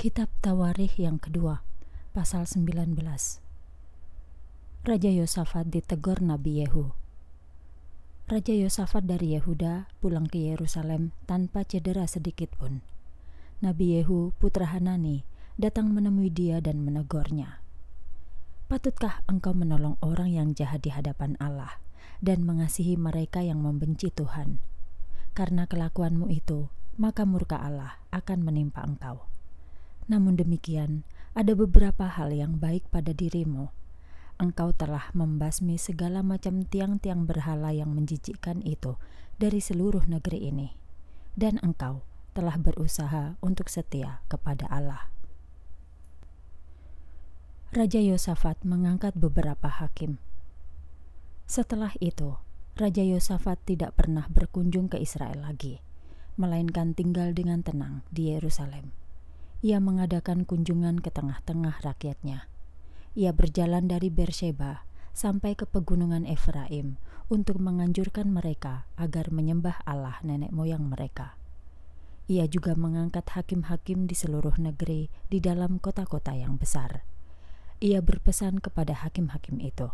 Kitab Tawarikh yang kedua, pasal 19. Raja Yosafat ditegur Nabi Yehu. Raja Yosafat dari Yehuda pulang ke Yerusalem tanpa cedera sedikit pun. Nabi Yehu, putra Hanani, datang menemui dia dan menegurnya. Patutkah engkau menolong orang yang jahat di hadapan Allah dan mengasihi mereka yang membenci Tuhan? Karena kelakuanmu itu, maka murka Allah akan menimpa engkau. Namun demikian, ada beberapa hal yang baik pada dirimu. Engkau telah membasmi segala macam tiang-tiang berhala yang menjijikkan itu dari seluruh negeri ini, dan engkau telah berusaha untuk setia kepada Allah. Raja Yosafat mengangkat beberapa hakim. Setelah itu, Raja Yosafat tidak pernah berkunjung ke Israel lagi, melainkan tinggal dengan tenang di Yerusalem ia mengadakan kunjungan ke tengah-tengah rakyatnya. Ia berjalan dari Bersheba sampai ke pegunungan Efraim untuk menganjurkan mereka agar menyembah Allah nenek moyang mereka. Ia juga mengangkat hakim-hakim di seluruh negeri di dalam kota-kota yang besar. Ia berpesan kepada hakim-hakim itu,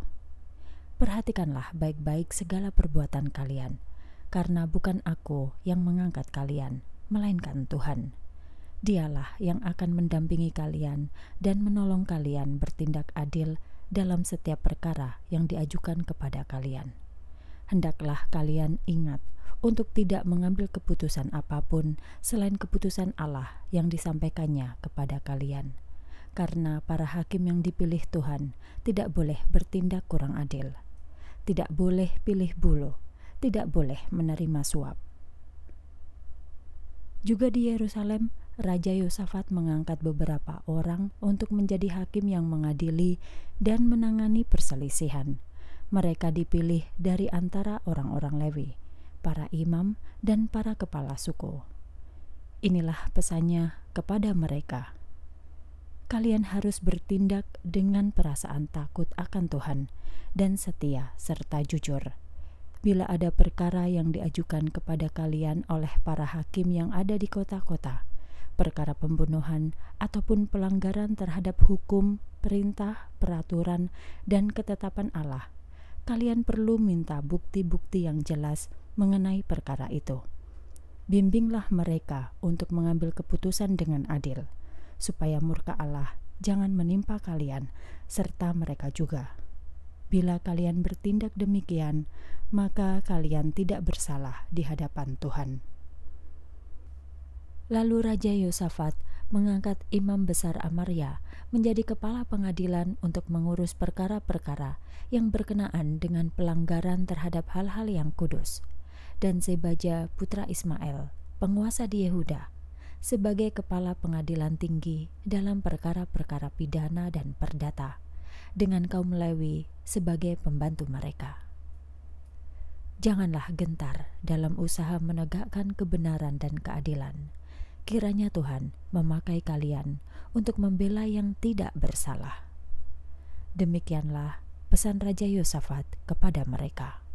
"Perhatikanlah baik-baik segala perbuatan kalian, karena bukan Aku yang mengangkat kalian, melainkan Tuhan." Dialah yang akan mendampingi kalian dan menolong kalian bertindak adil dalam setiap perkara yang diajukan kepada kalian. Hendaklah kalian ingat untuk tidak mengambil keputusan apapun selain keputusan Allah yang disampaikannya kepada kalian, karena para hakim yang dipilih Tuhan tidak boleh bertindak kurang adil, tidak boleh pilih bulu, tidak boleh menerima suap. Juga di Yerusalem, Raja Yosafat mengangkat beberapa orang untuk menjadi hakim yang mengadili dan menangani perselisihan. Mereka dipilih dari antara orang-orang Lewi, para imam, dan para kepala suku. Inilah pesannya kepada mereka: kalian harus bertindak dengan perasaan takut akan Tuhan dan setia serta jujur bila ada perkara yang diajukan kepada kalian oleh para hakim yang ada di kota-kota, perkara pembunuhan, ataupun pelanggaran terhadap hukum, perintah, peraturan, dan ketetapan Allah, kalian perlu minta bukti-bukti yang jelas mengenai perkara itu. Bimbinglah mereka untuk mengambil keputusan dengan adil, supaya murka Allah jangan menimpa kalian serta mereka juga. Bila kalian bertindak demikian, maka kalian tidak bersalah di hadapan Tuhan. Lalu Raja Yosafat mengangkat Imam Besar Amarya menjadi kepala pengadilan untuk mengurus perkara-perkara yang berkenaan dengan pelanggaran terhadap hal-hal yang kudus. Dan Sebaja putra Ismail, penguasa di Yehuda, sebagai kepala pengadilan tinggi dalam perkara-perkara pidana dan perdata, dengan kaum Lewi sebagai pembantu mereka. Janganlah gentar dalam usaha menegakkan kebenaran dan keadilan kiranya Tuhan memakai kalian untuk membela yang tidak bersalah. Demikianlah pesan Raja Yosafat kepada mereka.